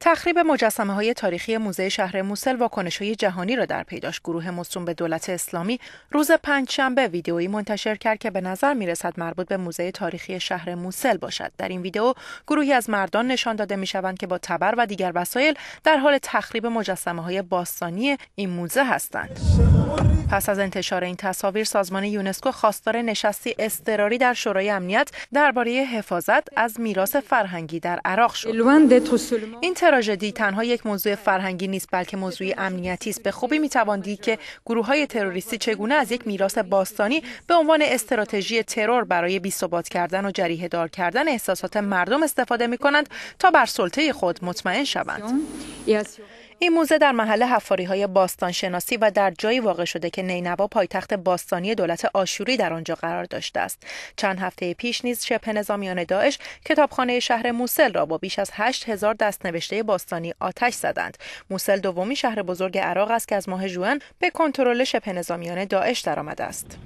تخریب مجسمه های تاریخی موزه شهر موسل واکنش های جهانی را در پیداش گروه مصوم به دولت اسلامی روز پنج شنبه ویدیویی منتشر کرد که به نظر می رسد مربوط به موزه تاریخی شهر موسل باشد در این ویدیو گروهی از مردان نشان داده می شوند که با تبر و دیگر وسایل در حال تخریب مجسمه های باستانی این موزه هستند پس از انتشار این تصاویر سازمان یونسکو خواستار نشستی اضطراری در شورای امنیت درباره حفاظت از میراث فرهنگی در عراق شد این تراژدی تنها یک موضوع فرهنگی نیست بلکه موضوع امنیتی است به خوبی میتوان دید که گروه های تروریستی چگونه از یک میراث باستانی به عنوان استراتژی ترور برای بیثبات کردن و جریه دار کردن احساسات مردم استفاده می کنند تا بر سلطه خود مطمئن شوند این موزه در محل حفاری های باستان شناسی و در جایی واقع شده که نینوا پایتخت باستانی دولت آشوری در آنجا قرار داشته است. چند هفته پیش نیز شبه نظامیان داعش کتابخانه شهر موسل را با بیش از 8000 نوشته باستانی آتش زدند. موسل دومی شهر بزرگ عراق است که از ماه ژوئن به کنترل شبه نظامیان داعش درآمده است.